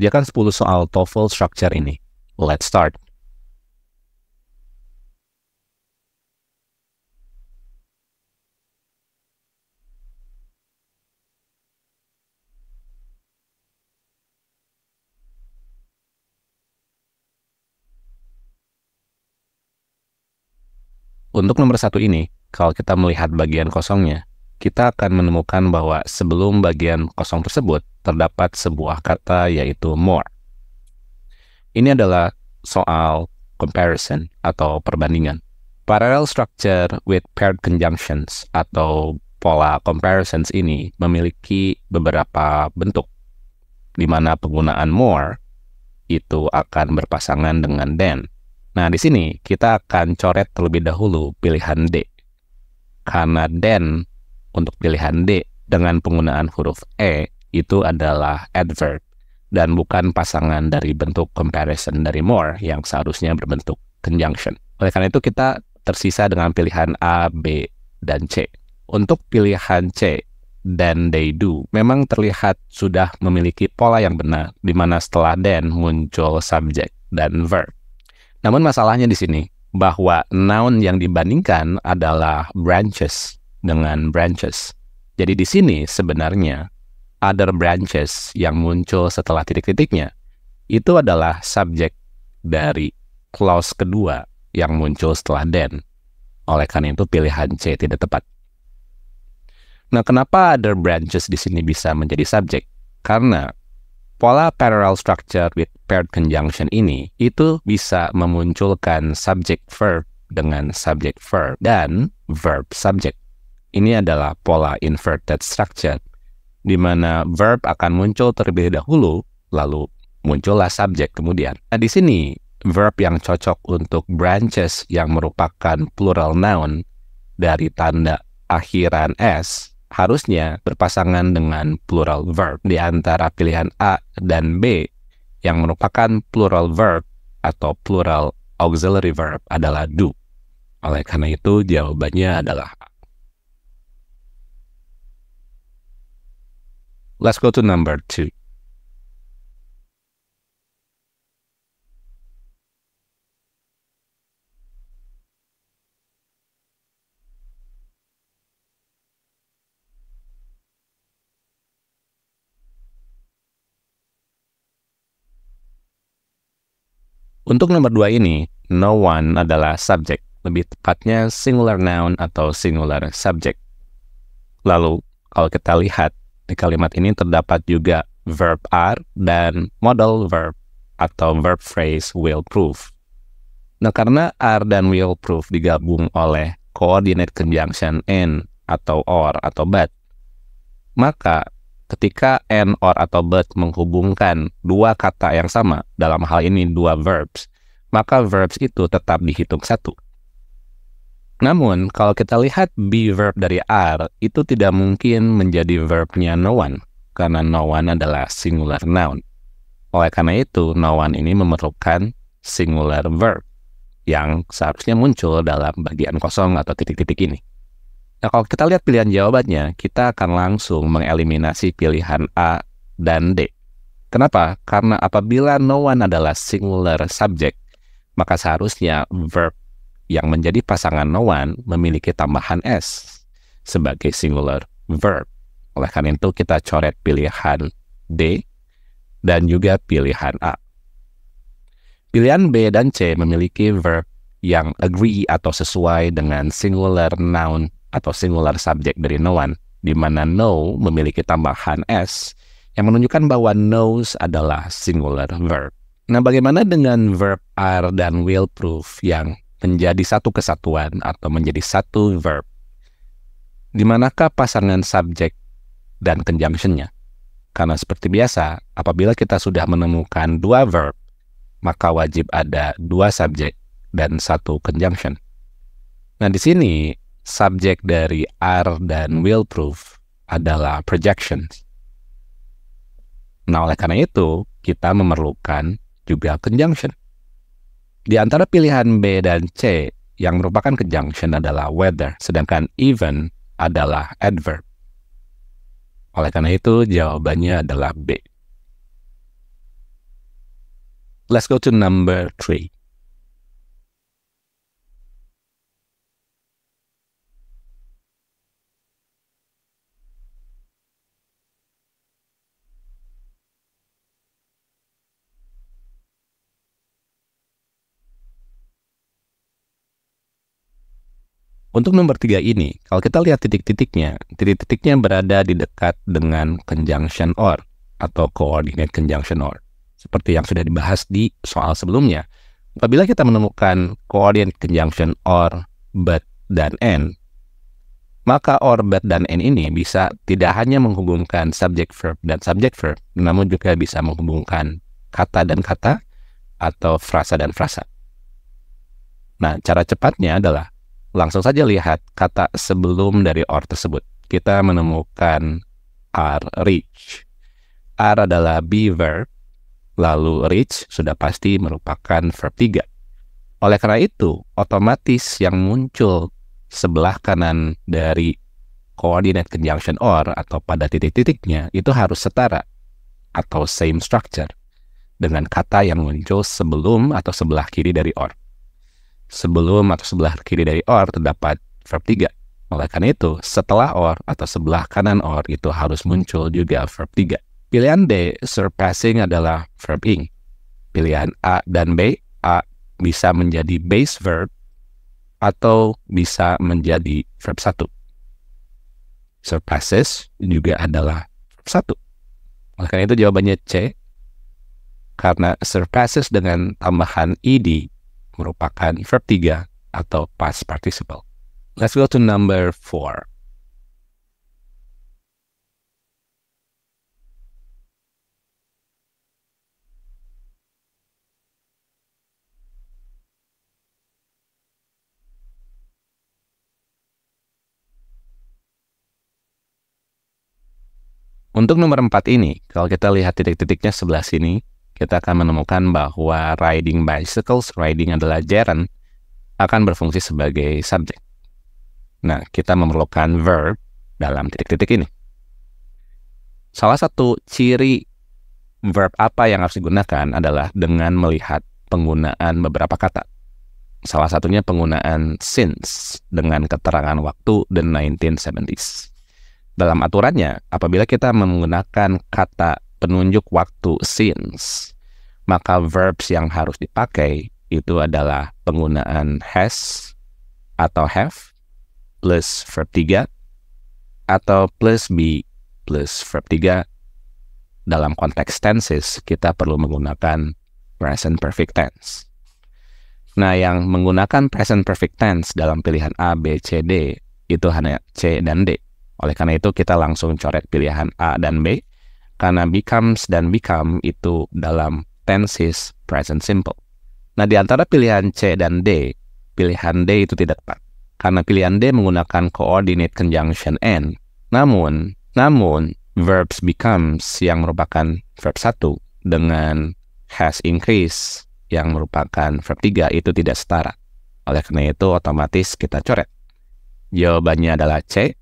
Kerjakan 10 soal TOEFL structure ini. Let's start. Untuk nomor satu ini, kalau kita melihat bagian kosongnya, kita akan menemukan bahwa sebelum bagian kosong tersebut, terdapat sebuah kata yaitu more. Ini adalah soal comparison atau perbandingan. Parallel structure with paired conjunctions atau pola comparisons ini memiliki beberapa bentuk, di mana penggunaan more itu akan berpasangan dengan then. Nah, di sini kita akan coret terlebih dahulu pilihan D. Karena then untuk pilihan D dengan penggunaan huruf E itu adalah adverb dan bukan pasangan dari bentuk comparison dari more yang seharusnya berbentuk conjunction. Oleh karena itu kita tersisa dengan pilihan A, B, dan C. Untuk pilihan C dan they do memang terlihat sudah memiliki pola yang benar di mana setelah then muncul subject dan verb. Namun masalahnya di sini bahwa noun yang dibandingkan adalah branches dengan branches. Jadi di sini sebenarnya other branches yang muncul setelah titik-titiknya itu adalah subjek dari clause kedua yang muncul setelah then. Oleh karena itu pilihan C tidak tepat. Nah, kenapa other branches di sini bisa menjadi subjek? Karena pola parallel structure with paired conjunction ini itu bisa memunculkan subjek verb dengan subjek verb dan verb subjek. Ini adalah pola inverted structure di mana verb akan muncul terlebih dahulu, lalu muncullah subjek kemudian. Nah, di sini verb yang cocok untuk branches yang merupakan plural noun dari tanda akhiran s harusnya berpasangan dengan plural verb di antara pilihan A dan B yang merupakan plural verb atau plural auxiliary verb adalah do. Oleh karena itu jawabannya adalah A. Let's go to number two. Untuk nomor dua ini, no one adalah subjek, lebih tepatnya singular noun atau singular subject. Lalu, kalau kita lihat di kalimat ini terdapat juga verb are dan modal verb atau verb phrase will prove. Nah, karena are dan will prove digabung oleh coordinate conjunction and atau or atau but, maka ketika and or atau but menghubungkan dua kata yang sama, dalam hal ini dua verbs, maka verbs itu tetap dihitung satu. Namun, kalau kita lihat be verb dari are, itu tidak mungkin menjadi verbnya no one, karena no one adalah singular noun. Oleh karena itu, no one ini memerlukan singular verb yang seharusnya muncul dalam bagian kosong atau titik-titik ini. Nah, kalau kita lihat pilihan jawabannya, kita akan langsung mengeliminasi pilihan A dan D. Kenapa? Karena apabila no one adalah singular subject, maka seharusnya verb yang menjadi pasangan one memiliki tambahan S sebagai singular verb. Oleh karena itu kita coret pilihan D dan juga pilihan A. Pilihan B dan C memiliki verb yang agree atau sesuai dengan singular noun atau singular subject dari one, di mana no memiliki tambahan S yang menunjukkan bahwa knows adalah singular verb. Nah, bagaimana dengan verb are dan will prove yang menjadi satu kesatuan atau menjadi satu verb. Di manakah pasangan subjek dan conjunctionnya? Karena seperti biasa, apabila kita sudah menemukan dua verb, maka wajib ada dua subjek dan satu conjunction. Nah di sini, subjek dari are dan will proof adalah projections. Nah oleh karena itu, kita memerlukan juga conjunction. Di antara pilihan B dan C yang merupakan conjunction adalah weather, sedangkan even adalah adverb. Oleh karena itu, jawabannya adalah B. Let's go to number three. Untuk nomor tiga ini, kalau kita lihat titik-titiknya, titik-titiknya berada di dekat dengan conjunction or atau coordinate conjunction or, seperti yang sudah dibahas di soal sebelumnya. Apabila kita menemukan coordinate conjunction or, but, dan and, maka or, but, dan and ini bisa tidak hanya menghubungkan subject verb dan subject verb, namun juga bisa menghubungkan kata dan kata atau frasa dan frasa. Nah, cara cepatnya adalah Langsung saja lihat kata sebelum dari or tersebut. Kita menemukan are rich. Are adalah be verb, lalu rich sudah pasti merupakan verb 3. Oleh karena itu, otomatis yang muncul sebelah kanan dari coordinate conjunction or atau pada titik-titiknya itu harus setara atau same structure dengan kata yang muncul sebelum atau sebelah kiri dari or. Sebelum atau sebelah kiri dari OR terdapat verb 3. Oleh karena itu, setelah OR atau sebelah kanan OR itu harus muncul juga verb 3. Pilihan D, surpassing adalah verb ing. Pilihan A dan B, A bisa menjadi base verb atau bisa menjadi verb 1. Surpasses juga adalah verb 1. Oleh karena itu jawabannya C, karena surpasses dengan tambahan ed merupakan verb 3 atau past participle. Let's go to number 4. Untuk nomor empat ini, kalau kita lihat titik-titiknya sebelah sini, kita akan menemukan bahwa riding bicycles, riding adalah gerund, akan berfungsi sebagai subjek. Nah, kita memerlukan verb dalam titik-titik ini. Salah satu ciri verb apa yang harus digunakan adalah dengan melihat penggunaan beberapa kata. Salah satunya penggunaan since dengan keterangan waktu the 1970s. Dalam aturannya, apabila kita menggunakan kata penunjuk waktu since, maka verbs yang harus dipakai itu adalah penggunaan has atau have plus verb 3 atau plus be plus verb 3 dalam konteks tenses kita perlu menggunakan present perfect tense. Nah, yang menggunakan present perfect tense dalam pilihan A, B, C, D itu hanya C dan D. Oleh karena itu kita langsung coret pilihan A dan B karena becomes dan become itu dalam tenses present simple. Nah, di antara pilihan C dan D, pilihan D itu tidak tepat karena pilihan D menggunakan coordinate conjunction and. Namun, namun verbs becomes yang merupakan verb 1 dengan has increased yang merupakan verb 3 itu tidak setara. Oleh karena itu otomatis kita coret. Jawabannya adalah C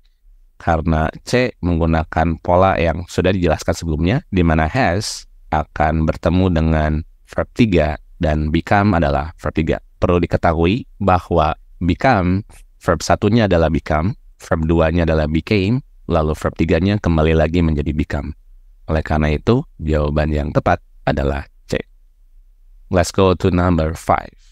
karena C menggunakan pola yang sudah dijelaskan sebelumnya, di mana has akan bertemu dengan verb 3 dan become adalah verb 3. Perlu diketahui bahwa become, verb satunya adalah become, verb 2-nya adalah became, lalu verb 3-nya kembali lagi menjadi become. Oleh karena itu, jawaban yang tepat adalah C. Let's go to number 5.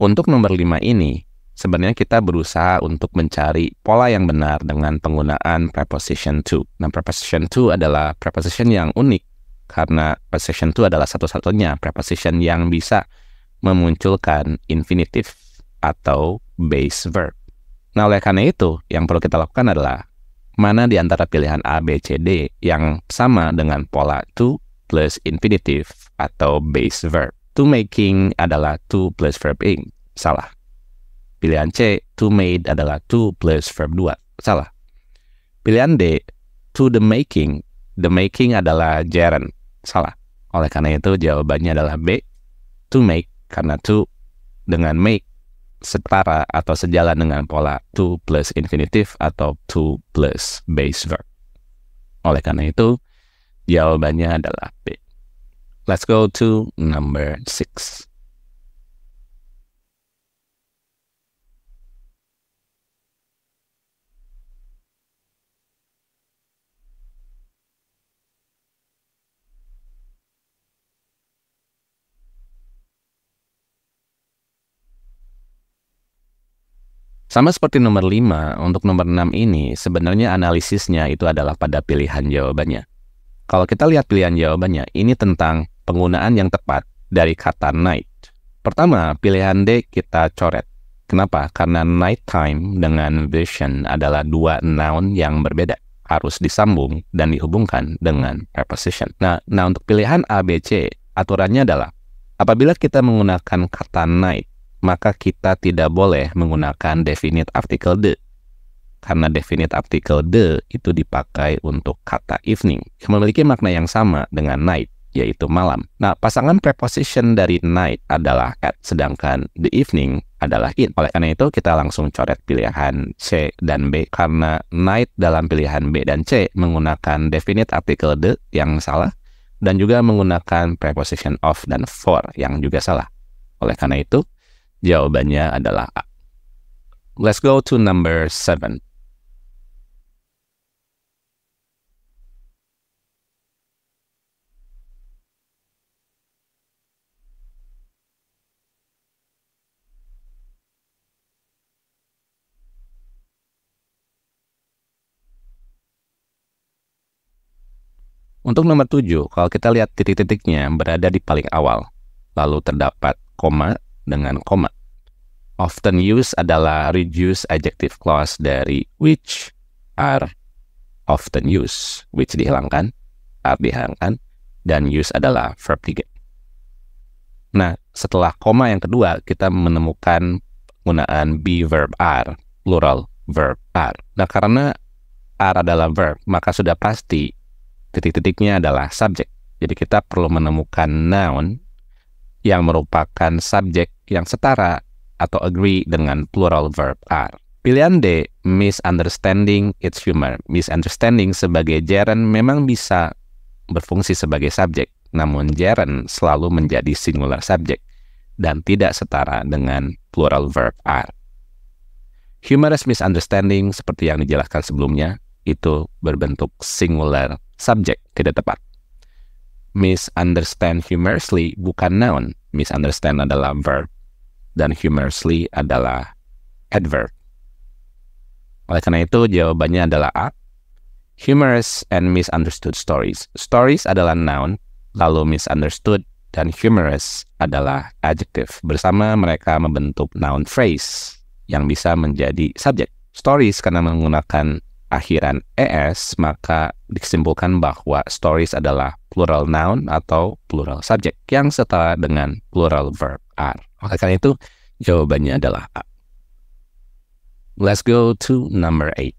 Untuk nomor 5 ini, sebenarnya kita berusaha untuk mencari pola yang benar dengan penggunaan preposition to. Nah, preposition to adalah preposition yang unik karena preposition to adalah satu-satunya preposition yang bisa memunculkan infinitive atau base verb. Nah, oleh karena itu, yang perlu kita lakukan adalah mana di antara pilihan A, B, C, D yang sama dengan pola to plus infinitive atau base verb. To making adalah to plus verb ing. Salah. Pilihan C, to made adalah to plus verb 2. Salah. Pilihan D, to the making. The making adalah gerund. Salah. Oleh karena itu jawabannya adalah B, to make. Karena to dengan make setara atau sejalan dengan pola to plus infinitive atau to plus base verb. Oleh karena itu, jawabannya adalah B. Let's go to number six. Sama seperti nomor 5, untuk nomor 6 ini sebenarnya analisisnya itu adalah pada pilihan jawabannya. Kalau kita lihat pilihan jawabannya, ini tentang penggunaan yang tepat dari kata night. Pertama, pilihan D kita coret. Kenapa? Karena night time dengan vision adalah dua noun yang berbeda. Harus disambung dan dihubungkan dengan preposition. Nah, nah untuk pilihan A, B, C, aturannya adalah apabila kita menggunakan kata night, maka kita tidak boleh menggunakan definite article the. Karena definite article the itu dipakai untuk kata evening, memiliki makna yang sama dengan night yaitu malam. Nah, pasangan preposition dari night adalah at, sedangkan the evening adalah in. Oleh karena itu, kita langsung coret pilihan C dan B karena night dalam pilihan B dan C menggunakan definite article the yang salah dan juga menggunakan preposition of dan for yang juga salah. Oleh karena itu, jawabannya adalah A. Let's go to number 7. Untuk nomor 7, kalau kita lihat titik-titiknya berada di paling awal, lalu terdapat koma dengan koma. Often used adalah reduce adjective clause dari which are often used, which dihilangkan, are dihilangkan, dan use adalah verb 3. Nah, setelah koma yang kedua, kita menemukan penggunaan be verb are, plural verb are. Nah, karena are adalah verb, maka sudah pasti titik-titiknya adalah subjek. Jadi kita perlu menemukan noun yang merupakan subjek yang setara atau agree dengan plural verb are. Pilihan D, misunderstanding its humor. Misunderstanding sebagai gerund memang bisa berfungsi sebagai subjek, namun gerund selalu menjadi singular subjek dan tidak setara dengan plural verb are. Humorous misunderstanding seperti yang dijelaskan sebelumnya itu berbentuk singular subjek tidak tepat. Misunderstand humorously bukan noun. Misunderstand adalah verb dan humorously adalah adverb. Oleh karena itu jawabannya adalah A. Humorous and misunderstood stories. Stories adalah noun, lalu misunderstood dan humorous adalah adjective. Bersama mereka membentuk noun phrase yang bisa menjadi subjek. Stories karena menggunakan akhiran es, maka disimpulkan bahwa stories adalah plural noun atau plural subject yang setara dengan plural verb are. Oleh karena itu, jawabannya adalah A. Let's go to number eight.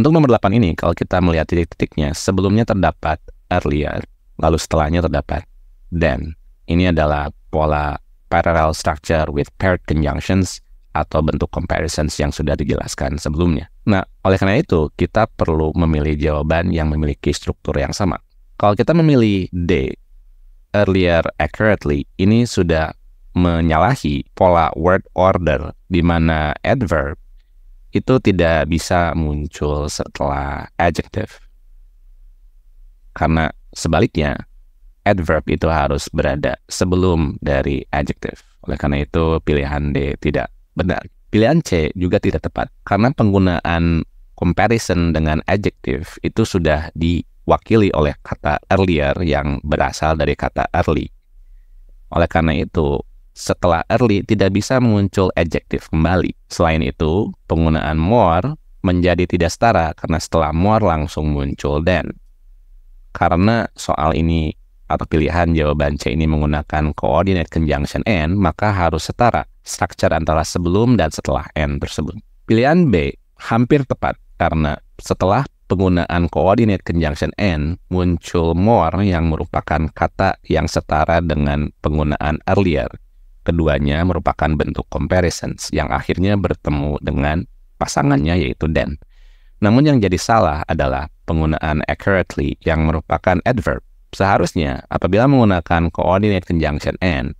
Untuk nomor 8 ini, kalau kita melihat titik-titiknya, sebelumnya terdapat earlier, lalu setelahnya terdapat then. Ini adalah pola parallel structure with paired conjunctions atau bentuk comparisons yang sudah dijelaskan sebelumnya. Nah, oleh karena itu, kita perlu memilih jawaban yang memiliki struktur yang sama. Kalau kita memilih D, earlier accurately, ini sudah menyalahi pola word order di mana adverb itu tidak bisa muncul setelah adjective. Karena sebaliknya, adverb itu harus berada sebelum dari adjective. Oleh karena itu, pilihan D tidak benar. Pilihan C juga tidak tepat karena penggunaan comparison dengan adjective itu sudah diwakili oleh kata earlier yang berasal dari kata early. Oleh karena itu, setelah early tidak bisa muncul adjektif kembali. Selain itu, penggunaan more menjadi tidak setara karena setelah more langsung muncul then. Karena soal ini atau pilihan jawaban C ini menggunakan coordinate conjunction and, maka harus setara struktur antara sebelum dan setelah and tersebut. Pilihan B hampir tepat karena setelah penggunaan coordinate conjunction and muncul more yang merupakan kata yang setara dengan penggunaan earlier keduanya merupakan bentuk comparisons yang akhirnya bertemu dengan pasangannya yaitu then. Namun yang jadi salah adalah penggunaan accurately yang merupakan adverb. Seharusnya apabila menggunakan coordinate conjunction and,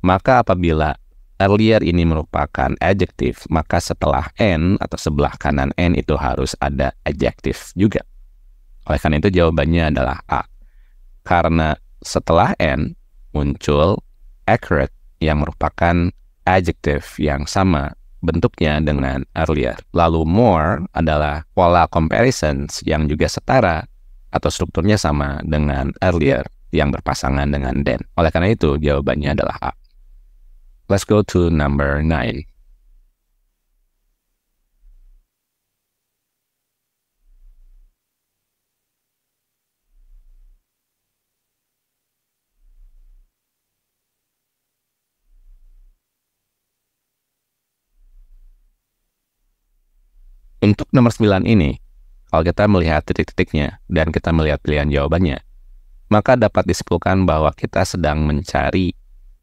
maka apabila earlier ini merupakan adjective, maka setelah and atau sebelah kanan and itu harus ada adjective juga. Oleh karena itu jawabannya adalah A. Karena setelah and muncul accurate yang merupakan adjective yang sama bentuknya dengan earlier. Lalu more adalah pola comparisons yang juga setara atau strukturnya sama dengan earlier yang berpasangan dengan then. Oleh karena itu, jawabannya adalah A. Let's go to number 9. Untuk nomor 9 ini, kalau kita melihat titik-titiknya dan kita melihat pilihan jawabannya, maka dapat disimpulkan bahwa kita sedang mencari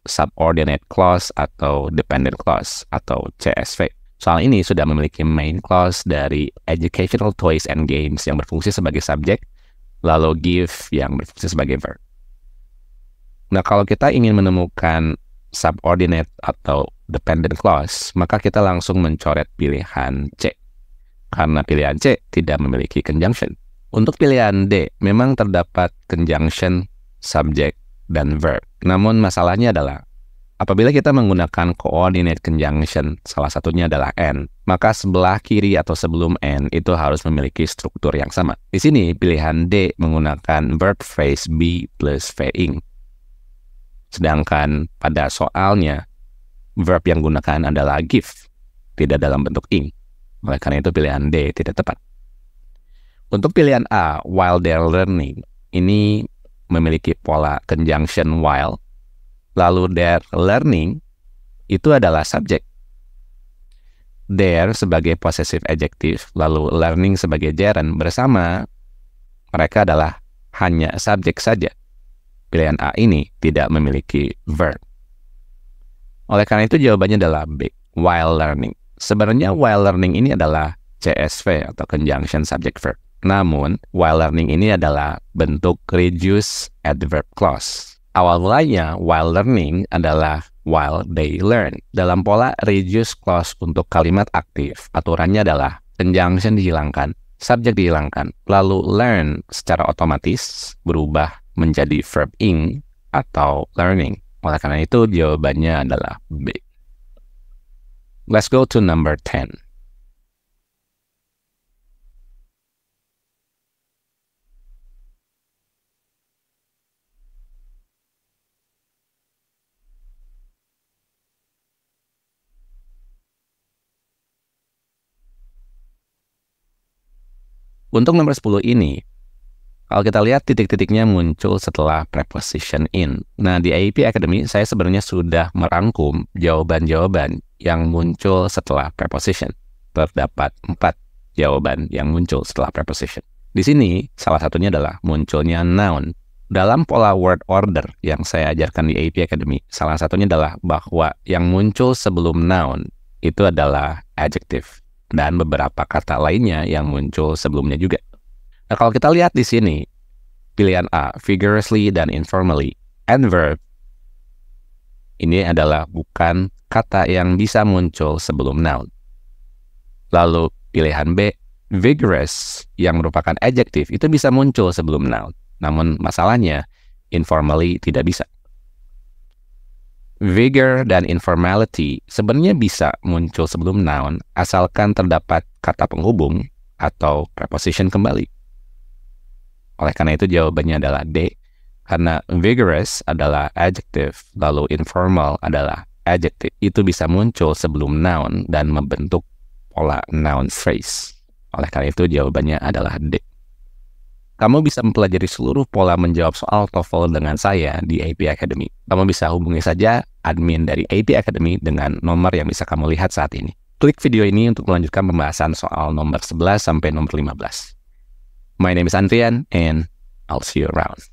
subordinate clause atau dependent clause atau CSV. Soal ini sudah memiliki main clause dari educational toys and games yang berfungsi sebagai subjek, lalu give yang berfungsi sebagai verb. Nah, kalau kita ingin menemukan subordinate atau dependent clause, maka kita langsung mencoret pilihan C karena pilihan C tidak memiliki conjunction. Untuk pilihan D, memang terdapat conjunction subject dan verb. Namun masalahnya adalah apabila kita menggunakan coordinate conjunction, salah satunya adalah n, maka sebelah kiri atau sebelum n itu harus memiliki struktur yang sama. Di sini pilihan D menggunakan verb phrase be plus ing. Sedangkan pada soalnya verb yang gunakan adalah give, tidak dalam bentuk ing. Oleh karena itu pilihan D tidak tepat. Untuk pilihan A, while they're learning, ini memiliki pola conjunction while, lalu they're learning itu adalah subjek. There sebagai possessive adjective, lalu learning sebagai gerund bersama, mereka adalah hanya subjek saja. Pilihan A ini tidak memiliki verb. Oleh karena itu jawabannya adalah B, while learning. Sebenarnya while learning ini adalah CSV atau conjunction subject verb. Namun, while learning ini adalah bentuk reduce adverb clause. Awal mulanya, while learning adalah while they learn. Dalam pola reduce clause untuk kalimat aktif, aturannya adalah conjunction dihilangkan, subjek dihilangkan, lalu learn secara otomatis berubah menjadi verb ing atau learning. Oleh karena itu, jawabannya adalah B. Let's go to number 10. Untuk nomor 10 ini, Kalau kita lihat titik-titiknya muncul setelah preposition in. Nah, di AIP Academy saya sebenarnya sudah merangkum jawaban-jawaban yang muncul setelah preposition. Terdapat empat jawaban yang muncul setelah preposition. Di sini, salah satunya adalah munculnya noun. Dalam pola word order yang saya ajarkan di AIP Academy, salah satunya adalah bahwa yang muncul sebelum noun itu adalah adjective dan beberapa kata lainnya yang muncul sebelumnya juga. Nah, kalau kita lihat di sini, pilihan A, vigorously dan informally, and verb, ini adalah bukan kata yang bisa muncul sebelum noun. Lalu pilihan B, vigorous, yang merupakan adjective, itu bisa muncul sebelum noun. Namun masalahnya, informally tidak bisa. Vigor dan informality sebenarnya bisa muncul sebelum noun asalkan terdapat kata penghubung atau preposition kembali. Oleh karena itu jawabannya adalah D. Karena vigorous adalah adjective, lalu informal adalah adjective. Itu bisa muncul sebelum noun dan membentuk pola noun phrase. Oleh karena itu jawabannya adalah D. Kamu bisa mempelajari seluruh pola menjawab soal TOEFL dengan saya di AP Academy. Kamu bisa hubungi saja admin dari AP Academy dengan nomor yang bisa kamu lihat saat ini. Klik video ini untuk melanjutkan pembahasan soal nomor 11 sampai nomor 15. My name is Anvian, and I'll see you around.